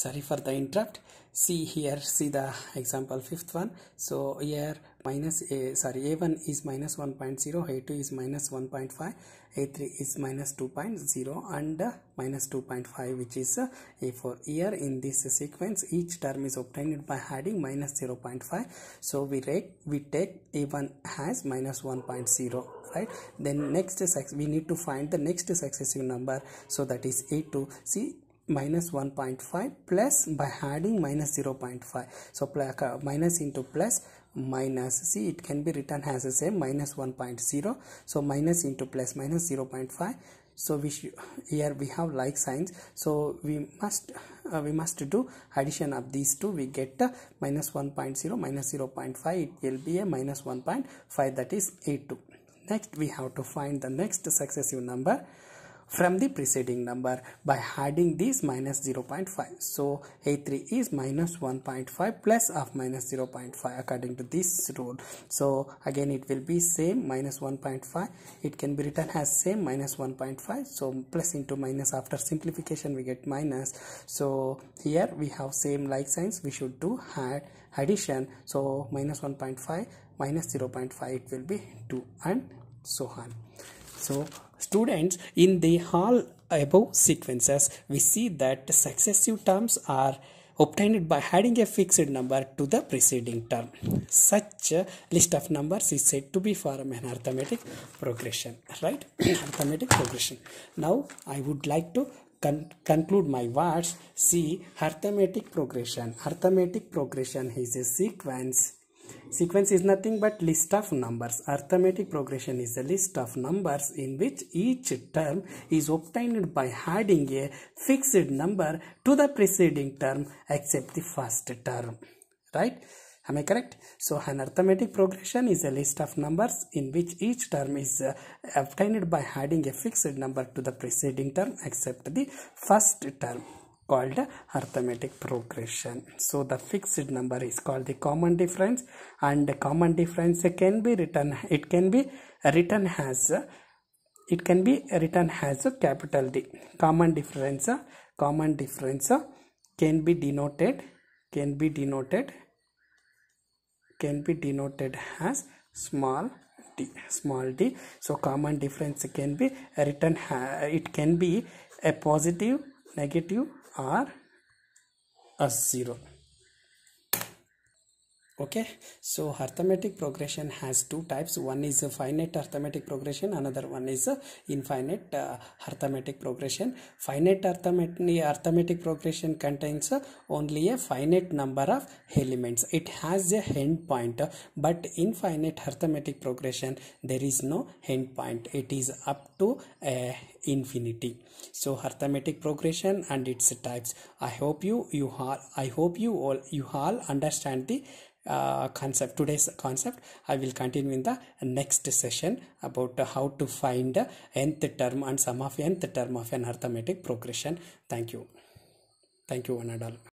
sorry for the interrupt see here see the example fifth one so here minus a sorry a1 is minus 1.0 a2 is minus 1.5 a3 is minus 2.0 and uh, minus 2.5 which is uh, a4 here in this uh, sequence each term is obtained by adding minus 0.5 so we rate we take a1 as minus 1.0 right then next we need to find the next successive number so that is a2 see minus 1.5 plus by adding minus 0.5 so uh, minus into plus minus see it can be written as a same minus 1.0 so minus into plus minus 0.5 so we here we have like signs so we must uh, we must do addition of these two we get uh, minus 1.0 minus 0.5 it will be a minus 1.5 that is a2 next we have to find the next successive number from the preceding number by adding this minus 0.5 so a3 is minus 1.5 plus of minus 0.5 according to this rule so again it will be same minus 1.5 it can be written as same minus 1.5 so plus into minus after simplification we get minus so here we have same like signs we should do add addition so minus 1.5 minus 0.5 it will be 2 and so on so Students, in the hall above sequences, we see that successive terms are obtained by adding a fixed number to the preceding term. Such list of numbers is said to be for an arithmetic progression, right? arithmetic progression. Now, I would like to con conclude my words. See, arithmetic progression. Arithmetic progression is a sequence Sequence is nothing but list of numbers. Arithmetic progression is a list of numbers in which each term is obtained by adding a fixed number to the preceding term except the first term. Right? Am I correct? So an arithmetic progression is a list of numbers in which each term is uh, obtained by adding a fixed number to the preceding term except the first term called arithmetic progression. So the fixed number is called the common difference and the common difference can be written it can be written as it can be written as a capital D. Common difference common difference can be denoted can be denoted can be denoted as small d small d so common difference can be written it can be a positive negative are a zero okay so arithmetic progression has two types one is a finite arithmetic progression another one is a infinite uh, arithmetic progression finite arithmetic, arithmetic progression contains uh, only a finite number of elements it has a end point uh, but infinite arithmetic progression there is no end point it is up to uh, infinity so arithmetic progression and its types i hope you you all. i hope you all you all understand the uh, concept today's concept i will continue in the next session about how to find nth term and sum of nth term of an arithmetic progression thank you thank you one and all